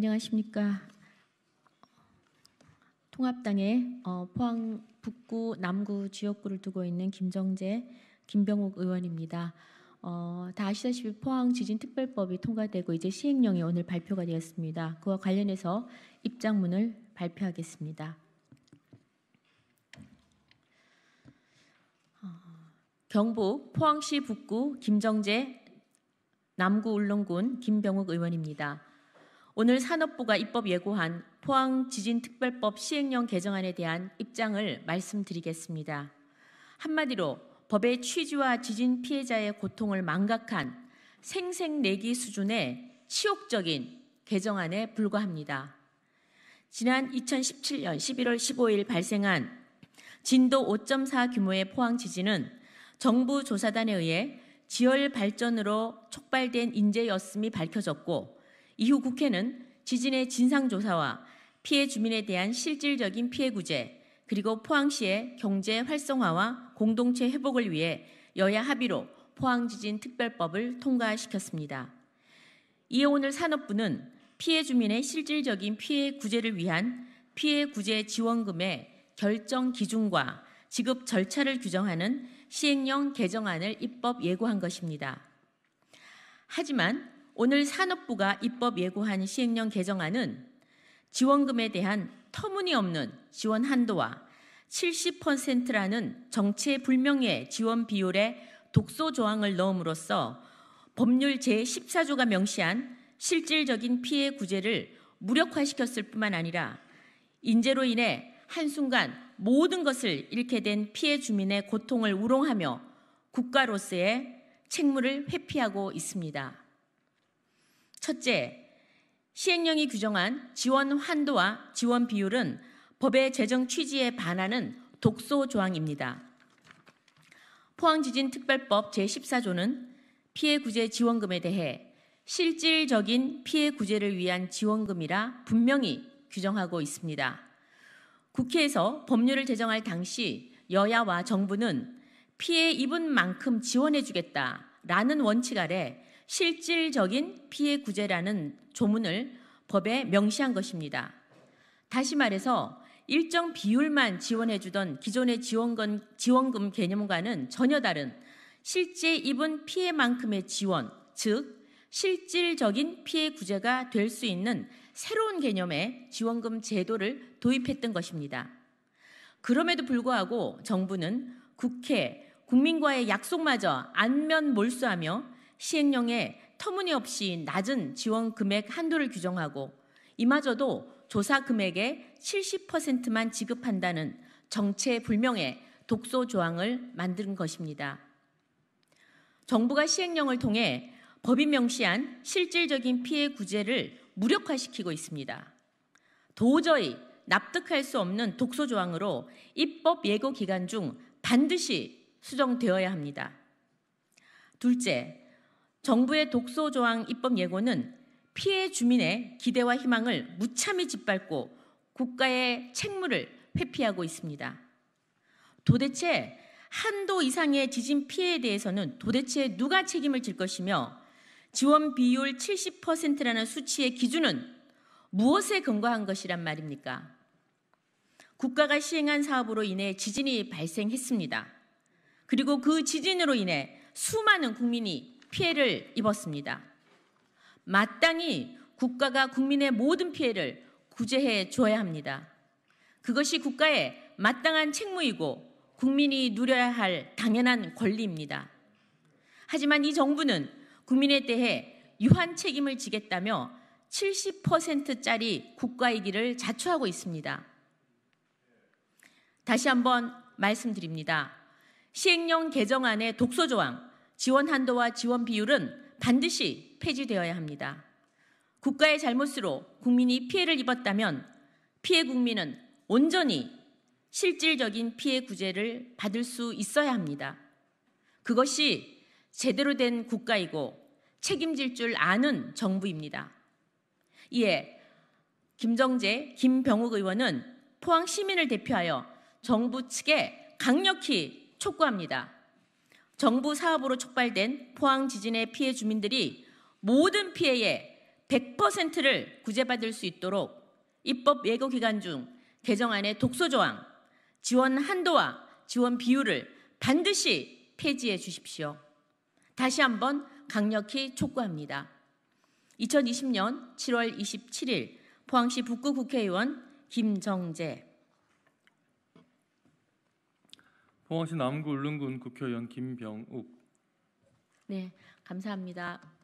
안녕하십니까. 통합당의 어, 포항 북구 남구 지역구를 두고 있는 김정재 김병욱 의원입니다. 어, 다 아시다시피 포항 지진특별법이 통과되고 이제 시행령이 오늘 발표가 되었습니다. 그와 관련해서 입장문을 발표하겠습니다. 어, 경북 포항시 북구 김정재 남구 울릉군 김병욱 의원입니다. 오늘 산업부가 입법 예고한 포항 지진특별법 시행령 개정안에 대한 입장을 말씀드리겠습니다. 한마디로 법의 취지와 지진 피해자의 고통을 망각한 생생내기 수준의 치욕적인 개정안에 불과합니다. 지난 2017년 11월 15일 발생한 진도 5.4 규모의 포항 지진은 정부 조사단에 의해 지열 발전으로 촉발된 인재였음이 밝혀졌고 이후 국회는 지진의 진상조사와 피해 주민에 대한 실질적인 피해 구제, 그리고 포항시의 경제 활성화와 공동체 회복을 위해 여야 합의로 포항지진특별법을 통과시켰습니다. 이에 오늘 산업부는 피해 주민의 실질적인 피해 구제를 위한 피해 구제 지원금의 결정 기준과 지급 절차를 규정하는 시행령 개정안을 입법 예고한 것입니다. 하지만 오늘 산업부가 입법 예고한 시행령 개정안은 지원금에 대한 터무니없는 지원 한도와 70%라는 정체불명의 지원 비율에 독소 조항을 넣음으로써 법률 제14조가 명시한 실질적인 피해 구제를 무력화시켰을 뿐만 아니라 인재로 인해 한순간 모든 것을 잃게 된 피해 주민의 고통을 우롱하며 국가로서의 책무를 회피하고 있습니다. 첫째, 시행령이 규정한 지원 환도와 지원 비율은 법의 재정 취지에 반하는 독소 조항입니다. 포항지진특별법 제14조는 피해 구제 지원금에 대해 실질적인 피해 구제를 위한 지원금이라 분명히 규정하고 있습니다. 국회에서 법률을 제정할 당시 여야와 정부는 피해 입은 만큼 지원해 주겠다라는 원칙 아래 실질적인 피해 구제라는 조문을 법에 명시한 것입니다. 다시 말해서 일정 비율만 지원해 주던 기존의 지원금, 지원금 개념과는 전혀 다른 실제 입은 피해만큼의 지원, 즉 실질적인 피해 구제가 될 수 있는 새로운 개념의 지원금 제도를 도입했던 것입니다. 그럼에도 불구하고 정부는 국회, 국민과의 약속마저 안면 몰수하며 시행령에 터무니없이 낮은 지원 금액 한도를 규정하고 이마저도 조사 금액의 70%만 지급한다는 정체불명의 독소 조항을 만든 것입니다. 정부가 시행령을 통해 법이 명시한 실질적인 피해 구제를 무력화시키고 있습니다. 도저히 납득할 수 없는 독소 조항으로 입법 예고 기간 중 반드시 수정되어야 합니다. 둘째, 정부의 독소 조항 입법 예고는 피해 주민의 기대와 희망을 무참히 짓밟고 국가의 책무를 회피하고 있습니다. 도대체 한도 이상의 지진 피해에 대해서는 도대체 누가 책임을 질 것이며 지원 비율 70%라는 수치의 기준은 무엇에 근거한 것이란 말입니까? 국가가 시행한 사업으로 인해 지진이 발생했습니다. 그리고 그 지진으로 인해 수많은 국민이 피해를 입었습니다. 마땅히 국가가 국민의 모든 피해를 구제해 줘야 합니다. 그것이 국가의 마땅한 책무이고 국민이 누려야 할 당연한 권리입니다. 하지만 이 정부는 국민에 대해 유한 책임을 지겠다며 70%짜리 국가이기를 자초하고 있습니다. 다시 한번 말씀드립니다. 시행령 개정안의 독소조항, 지원 한도와 지원 비율은 반드시 폐지되어야 합니다. 국가의 잘못으로 국민이 피해를 입었다면 피해 국민은 온전히 실질적인 피해 구제를 받을 수 있어야 합니다. 그것이 제대로 된 국가이고 책임질 줄 아는 정부입니다. 이에 김정재, 김병욱 의원은 포항 시민을 대표하여 정부 측에 강력히 촉구합니다. 정부 사업으로 촉발된 포항 지진의 피해 주민들이 모든 피해의 100%를 구제받을 수 있도록 입법 예고 기간 중 개정안의 독소 조항, 지원 한도와 지원 비율을 반드시 폐지해 주십시오. 다시 한번 강력히 촉구합니다. 2020년 7월 27일 포항시 북구 국회의원 김정재 홍항시 남구 울릉군 국회의원 김병욱. 네, 감사합니다.